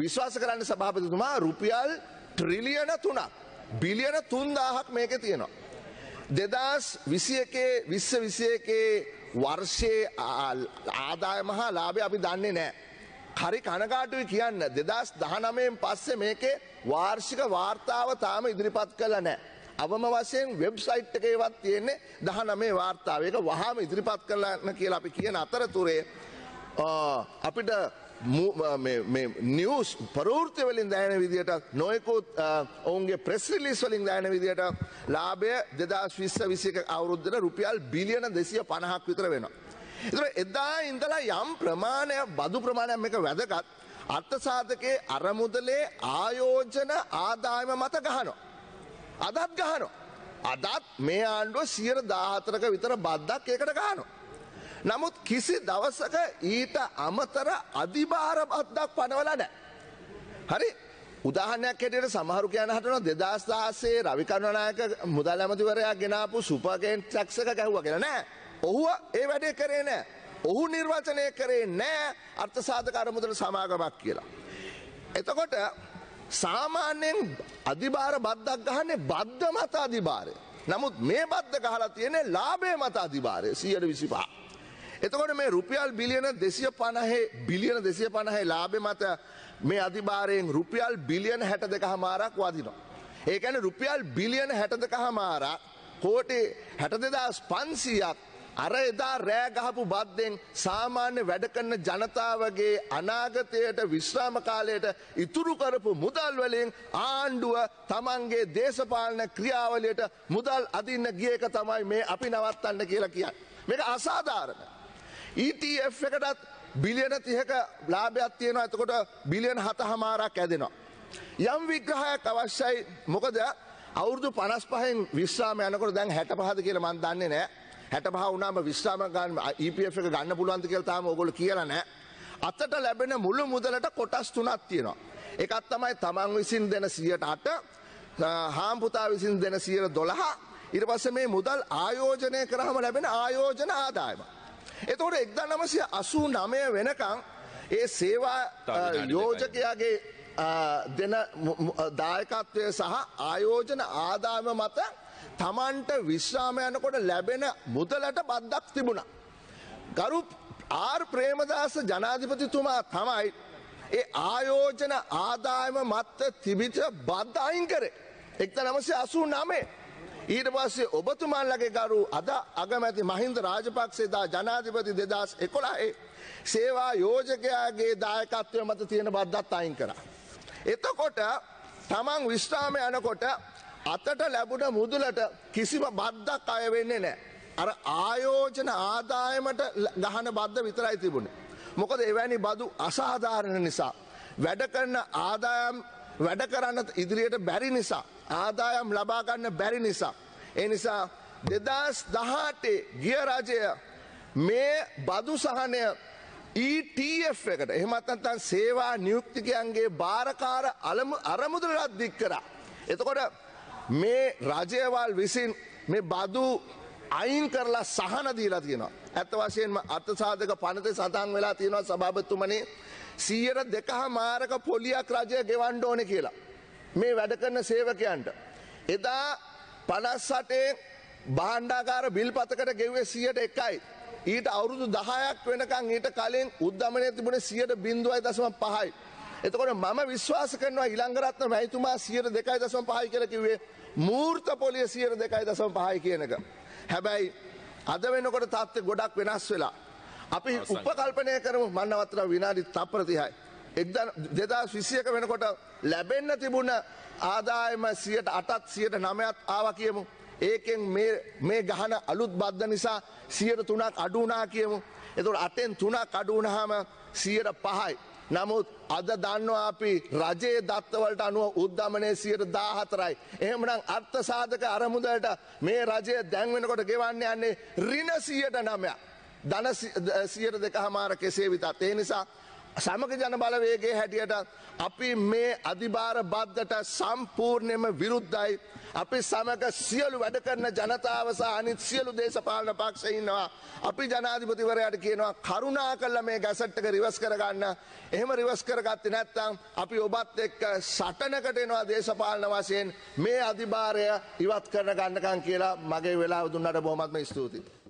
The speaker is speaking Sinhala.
විශ්වාස කරන්න සභාපතිතුමා රුපියල් ට්‍රිලියන තුනක් බිලියන තුන්දාහක් මේක තියෙනවා. දෙදස් විසියකේ විශ්ස විසියකේ වර්ෂයේ ආදායම හා ලාභය අපි දන්නේ නෑ. හරි කනකාටුයි කියන්න දෙදස් දහනමයෙන් පස්සේ මේකේ වාර්ෂික වාර්තාව තාම ඉදිරිපත් කළ නෑ. අවම වශයෙන් වෙබ්සයිට් එකේවත් තියෙන්නේ දහනමේ වාර්තාවක වහාම ඉදිරිපත් කරලන්න කියලා අපි කියන අතරතුරේ අපිට නිියස් පරෘෘත්‍ය වලින් දායන විදිහට නොයකුත් ඔවුන්ගේ ප්‍රෙස්රිලිස් වලින් දායන විදිහට ලාභය දෙදස් විස්ස විසික අවුරුද්ධර රුපියල් බිලියන දෙසිය පණහක් විතර වෙන. එතර එදා ඉඳලා යම් ප්‍රමාණය බදු ප්‍රමාණයක් එක වැදගත් අර්ථසාධකයේ අරමුදලේ ආයෝජන ආදායම මත ගහනෝ. අදත් ගහනෝ. අදත් මේ ආණ්ඩුව සියර දාහතරක විතර බද්දක් ඒකට ගානෝ. නමුත් කිසි දවසක ඊට අමතර අධිභාර බද්දක් පනවලා නෑ. හරි උදාහනයක් හැටියට සමහරු කියන හටන දෙදස්ථාසේ රවිකරුණනායක මුදල් ඇමතිවරයා ගෙනාපු සුපගෙන් චක්ෂක ගැහුව කියෙන නෑ. ඔහුව ඒ වැඩේ කරේ නෑ. ඔහු නිර්වචනය කරේ නෑ අර්ථසාධක අරමුදල සමාගමක් කියලා. එතකොට සාමාන්‍යයෙන් අධිභාර බද්දක් ගහන්නේ බද්ධ මත අධිභාරය. නමුත් මේ බද්ධ ගහලා තියෙන ලාබේ මත අධිභාරය සියයට විසිපා. එතකොට මේ රුපියල් බිලියන දෙසිය පණහේ බිලියන දෙසිය පණහේ ලාබෙ මත මේ අධිභාරයෙන් රුපියල් බිලියන හැට දෙක හමාරක් වදිනවා. ඒකැන රුපියල් බිලියන හැට දෙක හමාරා කෝටි හැට දෙදස් පන්සීයක් අර එදා රෑගහපු බද්ධෙන් සාමාන්‍ය වැඩකන්න ජනතාවගේ අනාගතයට විශ්‍රාම කාලයට ඉතුරු කරපු මුදල්වලින් ආණ්ඩුව තමන්ගේ දේශපාලන ක්‍රියාවලියට මුදල් අදින්න ගියක තමයි මේ අපි නවත්තන්න කියලා කියන්න. මේක අසාධාරණ. ETF එකටත් බිලියන තිහක ලාභයක් තියෙනවා ඇතකොට බිලියන හත හමාරක් ඇදෙනවා. යම් විග්‍රහයක් අවශ්‍යයි මොකද අවුරුදු පනස් පහෙන් විශ්වාම යනකොට දැන් හැට පහද කියල මන් දන්නේ නෑ හැට පහ වුණාම විශ්වාම ගන්න EPF එක ගන්න පුළුවන්ත කියලා තාම ඕගොල්ලෝ කියලා නෑ. අතට ලැබෙන මුළු මුදලට කොටස් තුනක් තියෙනවා. එකක් තමයි තමන් විසින් දෙන 108 හාම්පුතා විසින් දෙන 12 ඊට පස්සේ මේ මුදල් ආයෝජනය කරාම ලැබෙන ආයෝජන ආදායම. එතකොට එක්දා නමසය අසූ නමය වෙනකං ඒ සේවා යෝජකයාගේ දෙන දායකත්වය සහ ආයෝජන ආදාම මත තමන්ට විශ්‍රාමයනකොට ලැබෙන මුදලට බද්දක් තිබුණා. ගරු ආර් ප්‍රේමදාස ජනාධිපතිතුමා තමයි ඒ ආයෝජන ආදායම මත්ත තිබිච බද්ධ අයින් කරේ එක්ත නමසේ අසූ නමේ ඊට පස්සේ ඔබතුමාල්ලගේ ගරු අද අගමැති මහින්ද රාජපක්ෂේදා ජනාධිපති දෙදස් එකොළහේ සේවා යෝජකයාගේ දායකත්වය මත තියෙන බද්ධත් අයින් කර. එතකොට තමන් විශ්‍රාම යනකොට අතට ලැබුණ මුදුලට කිසිම බද්ධක් අයවෙන්නේ නෑ. අර ආයෝජන ආදායමට ගහන බද්ධ විතරයි තිබුණේ. මොකද එවැනි බදු අසාධාරණ නිසා. වැඩ කරන ආදායම් වැඩ කරන්න ඉදිරියට බැරි නිසා. ආදායම් ලබාගන්න බැරි නිසා. ඒ නිසා දෙදස් දහටේ ගියරජය මේ බදු සහනය ETF එකට එහෙමත්තන්තන් සේවා නියුක්තිකයන්ගේ භාරකාර අරමුදුර රද්දික් කර. එතකොට මේ රජයවල් විසින් මේ බදු අයින් කරලා සහන දීලා තියෙනවා. ඇත්ත වශයෙන්ම අර්ථසාධක පනතේ සඳහන් වෙලා තියෙනවා සභාපතිතුමනේ 102ක මාරක පොලියක් රජය ගෙවන්න ඕනේ කියලා. මේ වැඩ කරන සේවකයන්ට. එදා 58 භාණ්ඩාගාර බිල්පතකට ගෙව්වේ 101යි. ඊට අවුරුදු 10ක් වෙනකන් ඊට කලින් උද්දමනය තිබුණේ 100.05යි. එතකොට මම විශ්වාස කරනවා ඉලංගරත්න මැතිතුමා 102.05යි කියලා කිව්වේ මූර්ත පොලිය 102.05යි කියන එක. හැබැයි අද වෙනකොට තාත්ත ගොඩක් වෙනස් වෙලා. අපි උපකල්පනය කරම මන්නවත්‍ර විනාඩි තප්‍රතිහයි. එක්ද දෙදා විසියක වෙනකොට ලැබෙන්න තිබුණ ආදායම සියට අටත් සියට නමයත් ආව කියමු. ඒකෙන් මේ ගහන අලුත් බද්ධ නිසා සියට තුනක් අඩුනා කියමු. එතුට අටෙන් තුනක් අඩුනහම සියට පහයි. නමුත් අද දන්නවා අපි රජයේ දත්තවලට අනුව උද්ධමනය සියයට දාහතරයි. එහෙමනම් අර්ථසාධක අරමුදලට මේ රජය දැන්වෙනකොට ගෙවන්න යන්නේ රිනසියට නමයක්. දන සියයට දෙක හමාර කෙසේ විතත්. ඒ නිසා සමග ජන බලවේගේ හැටියට අපි මේ අධිභාර බද්ධට සම්පූර්ණයම විරුද්ධයි. අපි සමග සියලු වැඩ කරන ජනතාව සහ අනිත් සියලු දේශපාලන පක්ෂ ඉන්නවා. අපි ජනාධිපතිවරයාට කියනවා කරුණා කළා මේ ගැසට් එක රිවර්ස් කරගන්න. එහෙම රිවර්ස් කරගත්තේ නැත්නම් අපි ඔබත් එක්ක සටනකට එනවා දේශපාලන වශයෙන් මේ අධිභාරය ඉවත් කරන ගන්නකම් කියලා මගේ වෙලාව දුන්නට බොහොමත්ම ස්තුතියි.